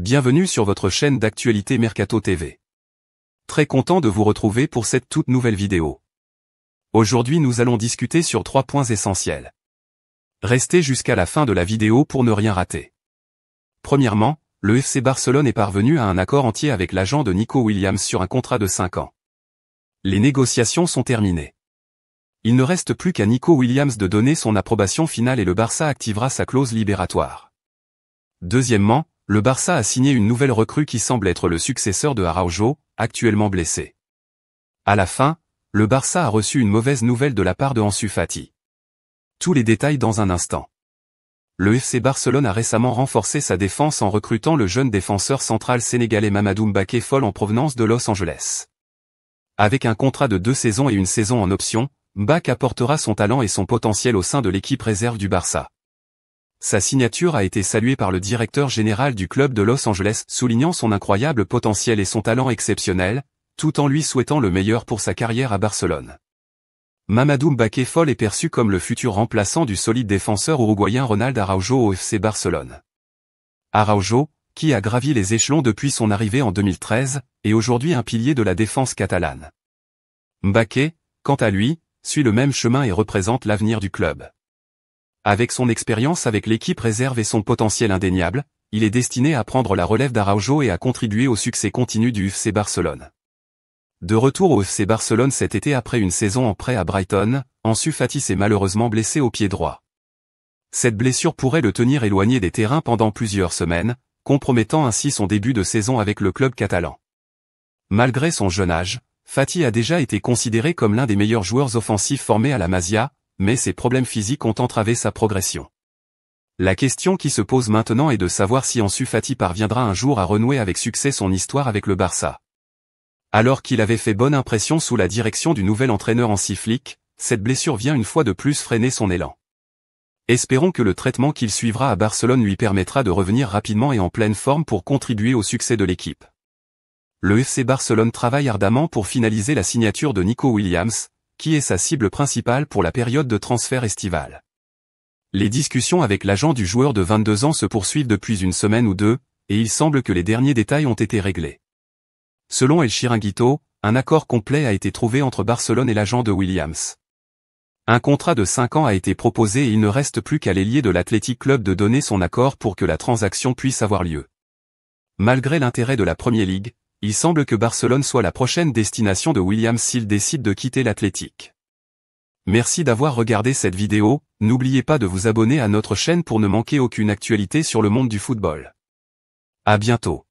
Bienvenue sur votre chaîne d'actualité Mercato TV. Très content de vous retrouver pour cette toute nouvelle vidéo. Aujourd'hui nous allons discuter sur trois points essentiels. Restez jusqu'à la fin de la vidéo pour ne rien rater. Premièrement, le FC Barcelone est parvenu à un accord entier avec l'agent de Nico Williams sur un contrat de 5 ans. Les négociations sont terminées. Il ne reste plus qu'à Nico Williams de donner son approbation finale et le Barça activera sa clause libératoire. Deuxièmement, le Barça a signé une nouvelle recrue qui semble être le successeur de Araujo, actuellement blessé. À la fin, le Barça a reçu une mauvaise nouvelle de la part de Ansu Fati. Tous les détails dans un instant. Le FC Barcelone a récemment renforcé sa défense en recrutant le jeune défenseur central sénégalais Mamadou Mbaké Foll en provenance de Los Angeles. Avec un contrat de deux saisons et une saison en option, Bak apportera son talent et son potentiel au sein de l'équipe réserve du Barça. Sa signature a été saluée par le directeur général du club de Los Angeles, soulignant son incroyable potentiel et son talent exceptionnel, tout en lui souhaitant le meilleur pour sa carrière à Barcelone. Mamadou Mbaké est perçu comme le futur remplaçant du solide défenseur uruguayen Ronald Araujo au FC Barcelone. Araujo, qui a gravi les échelons depuis son arrivée en 2013, est aujourd'hui un pilier de la défense catalane. Mbake, quant à lui, suit le même chemin et représente l'avenir du club. Avec son expérience avec l'équipe réserve et son potentiel indéniable, il est destiné à prendre la relève d'Araujo et à contribuer au succès continu du FC Barcelone. De retour au FC Barcelone cet été après une saison en prêt à Brighton, Ansu Fati s'est malheureusement blessé au pied droit. Cette blessure pourrait le tenir éloigné des terrains pendant plusieurs semaines, compromettant ainsi son début de saison avec le club catalan. Malgré son jeune âge, Fati a déjà été considéré comme l'un des meilleurs joueurs offensifs formés à la Masia, mais ses problèmes physiques ont entravé sa progression. La question qui se pose maintenant est de savoir si Ansu Fati parviendra un jour à renouer avec succès son histoire avec le Barça. Alors qu'il avait fait bonne impression sous la direction du nouvel entraîneur Flick, cette blessure vient une fois de plus freiner son élan. Espérons que le traitement qu'il suivra à Barcelone lui permettra de revenir rapidement et en pleine forme pour contribuer au succès de l'équipe. Le FC Barcelone travaille ardemment pour finaliser la signature de Nico Williams, qui est sa cible principale pour la période de transfert estivale. Les discussions avec l'agent du joueur de 22 ans se poursuivent depuis une semaine ou deux, et il semble que les derniers détails ont été réglés. Selon El Chiringuito, un accord complet a été trouvé entre Barcelone et l'agent de Williams. Un contrat de 5 ans a été proposé et il ne reste plus qu'à l'ailier de l'Athletic Club de donner son accord pour que la transaction puisse avoir lieu. Malgré l'intérêt de la Premier League, il semble que Barcelone soit la prochaine destination de Williams s'il décide de quitter l'Athlétique Merci d'avoir regardé cette vidéo, n'oubliez pas de vous abonner à notre chaîne pour ne manquer aucune actualité sur le monde du football. À bientôt.